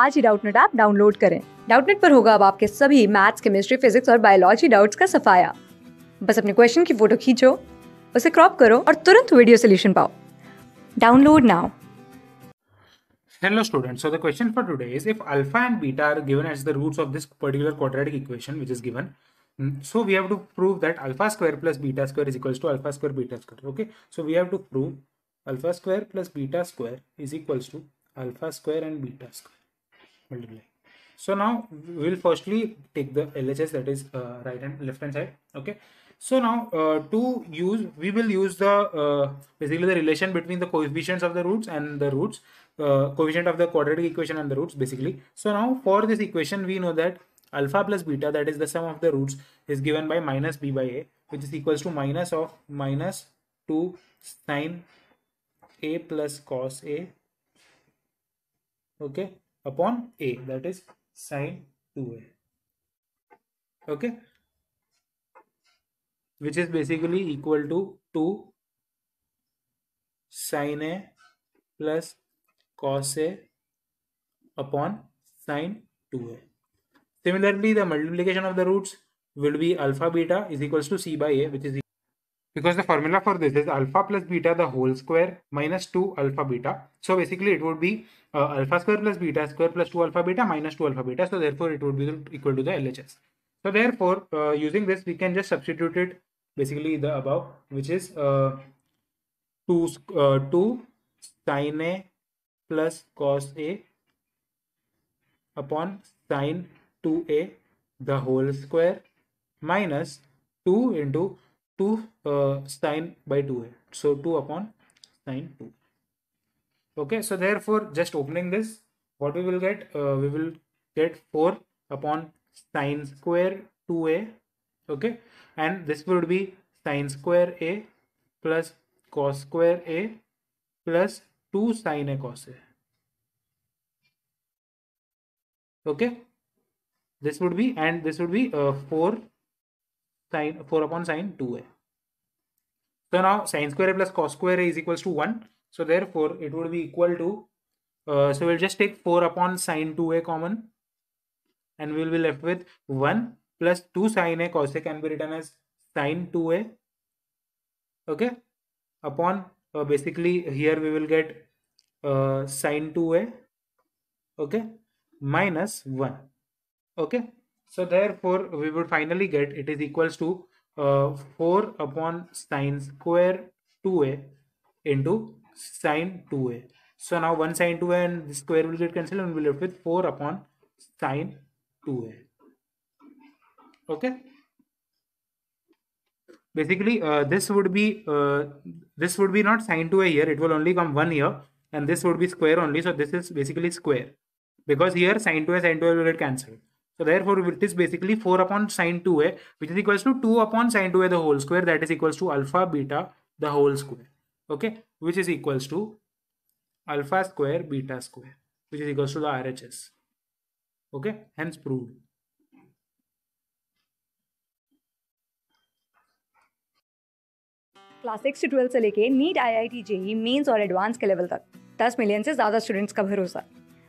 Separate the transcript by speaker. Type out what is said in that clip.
Speaker 1: आज ही Doubtnut app download करें डाउटनेट पर होगा अब आपके सभी मैथ्स केमिस्ट्री फिजिक्स और बायोलॉजी डाउट्स का सफाया बस अपने क्वेश्चन की फोटो खींचो उसे क्रॉप करो और तुरंत वीडियो सोल्यूशन पाओ download now Hello students, so the question for today is if alpha and beta are given as the roots of this particular quadratic equation which is given, so we have to prove that alpha square plus beta square is equals to alpha square beta square, okay? So we have to prove alpha square plus beta square is equals to alpha square and beta square. multiply so now we will firstly take the LHS that is uh, right hand left hand side okay so now uh, to use we will use the uh, basically the relation between the coefficients of the roots and the roots uh, coefficient of the quadratic equation and the roots basically so now for this equation we know that alpha plus beta that is the sum of the roots is given by minus b by a which is equals to minus of minus 2 sine a plus cos a okay upon a that is sine 2a okay which is basically equal to 2 sine a plus cos a upon sine 2a similarly the multiplication of the roots will be alpha beta is equals to c by a which is because the formula for this is alpha plus beta the whole square minus 2 alpha beta. So basically it would be uh, alpha square plus beta square plus 2 alpha beta minus 2 alpha beta. So therefore it would be equal to the LHS. So therefore uh, using this we can just substitute it basically the above which is uh, 2, uh, 2 sine A plus cos A upon sine 2A the whole square minus 2 into two by two two है so two upon sine two. okay so therefore just opening this what we will get uh, we will get 4 upon sine square 2a okay and this would be sine square a plus cos square a plus 2 sine a cos a okay this would be and this would be uh, 4 sin 4 upon sin 2a. So now sine square a plus cos square a is equals to 1. So therefore it would be equal to, uh, so we'll just take 4 upon sine 2a common and we'll be left with 1 plus 2 sine a cos a can be written as sine 2a. Okay, upon uh, basically here we will get uh, sine 2a okay minus 1 okay so therefore, we would finally get it is equals to uh, 4 upon sine square 2a into sine 2a. So now 1 sine 2a and the square will get cancelled and we'll left with 4 upon sine 2a. Okay. Basically, uh, this would be uh, this would be not sine 2a here. It will only come 1 here and this would be square only. So this is basically square because here sine 2a sine 2a will get cancelled. So therefore, it is basically 4 upon sine 2a, which is equals to 2 upon sine 2a the whole square. That is equals to alpha beta the whole square. Okay, which is equals to alpha square beta square, which is equals to the RHS. Okay, hence proved. Class six से twelfth से लेके NEET I I T JEE mains और advance के level तक दस million से ज़्यादा students का भरोसा